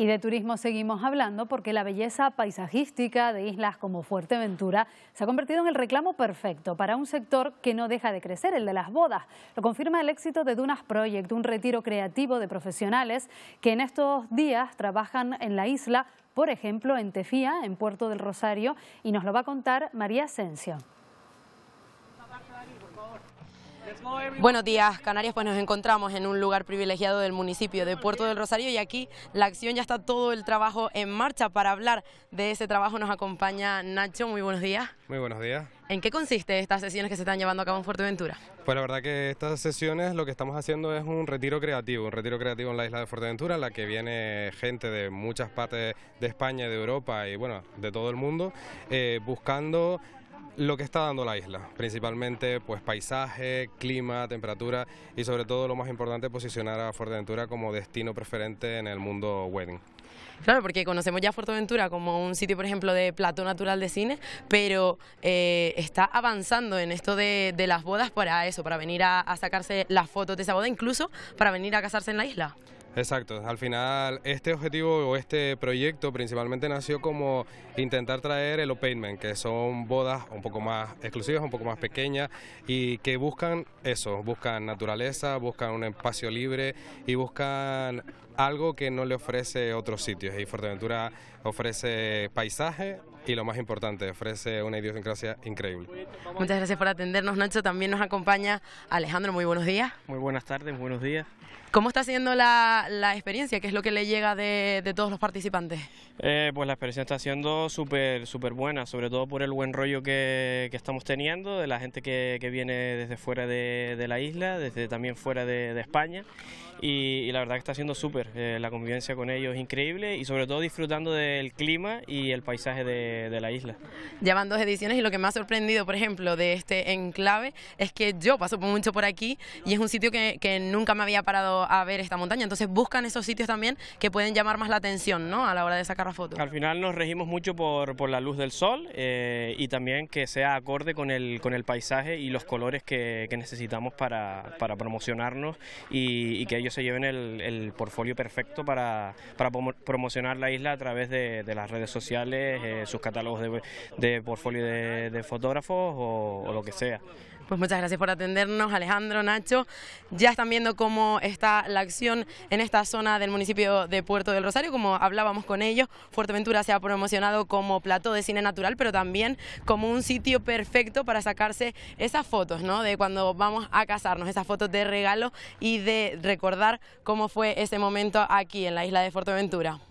Y de turismo seguimos hablando porque la belleza paisajística de islas como Fuerteventura se ha convertido en el reclamo perfecto para un sector que no deja de crecer, el de las bodas. Lo confirma el éxito de Dunas Project, un retiro creativo de profesionales que en estos días trabajan en la isla, por ejemplo, en Tefía, en Puerto del Rosario, y nos lo va a contar María Asensio. Buenos días, Canarias, pues nos encontramos en un lugar privilegiado del municipio de Puerto del Rosario y aquí la acción ya está todo el trabajo en marcha. Para hablar de ese trabajo nos acompaña Nacho, muy buenos días. Muy buenos días. ¿En qué consiste estas sesiones que se están llevando a cabo en Fuerteventura? Pues la verdad que estas sesiones lo que estamos haciendo es un retiro creativo, un retiro creativo en la isla de Fuerteventura, en la que viene gente de muchas partes de España, de Europa y bueno, de todo el mundo, eh, buscando lo que está dando la isla, principalmente pues paisaje, clima, temperatura y sobre todo lo más importante posicionar a Fuerteventura como destino preferente en el mundo wedding. Claro, porque conocemos ya Fuerteventura como un sitio, por ejemplo, de plato natural de cine, pero eh, está avanzando en esto de, las bodas para eso, para venir a sacarse las fotos de esa boda, incluso para venir a casarse en la isla. Exacto, al final este objetivo o este proyecto principalmente nació como intentar traer el opainment, que son bodas un poco más exclusivas, un poco más pequeñas y que buscan eso, buscan naturaleza, buscan un espacio libre y buscan algo que no le ofrece otros sitios. Y Fuerteventura ofrece paisaje, y lo más importante, ofrece una idiosincrasia increíble. Muchas gracias por atendernos, Nacho. También nos acompaña Alejandro. Muy buenos días. Muy buenas tardes, buenos días. ¿Cómo está siendo la, la, experiencia? ¿Qué es lo que le llega de, de todos los participantes? Eh, pues la experiencia está siendo súper súper buena, sobre todo por el buen rollo que, que estamos teniendo, de la gente que, que viene desde fuera de, de, la isla, desde también fuera de, de España. Y, la verdad que está siendo súper, eh, la convivencia con ellos es increíble y sobre todo disfrutando del clima y el paisaje de, de, la isla. Llevan dos ediciones y lo que me ha sorprendido, por ejemplo, de este enclave es que yo paso mucho por aquí y es un sitio que, nunca me había parado a ver esta montaña. Entonces buscan esos sitios también que pueden llamar más la atención ¿no? a la hora de sacar la foto. Al final nos regimos mucho por, la luz del sol eh, y también que sea acorde con el, con el paisaje y los colores que, necesitamos para, promocionarnos y, que ellos se lleven el, el portfolio perfecto para, promocionar la isla a través de, las redes sociales, eh, sus catálogos de, de portfolio de, fotógrafos o, lo que sea. Pues muchas gracias por atendernos, Alejandro, Nacho. Ya están viendo cómo está la acción en esta zona del municipio de Puerto del Rosario, como hablábamos con ellos. Fuerteventura se ha promocionado como plató de cine natural, pero también como un sitio perfecto para sacarse esas fotos, ¿no? De cuando vamos a casarnos, esas fotos de regalo y de recordar cómo fue ese momento aquí en la isla de Fuerteventura.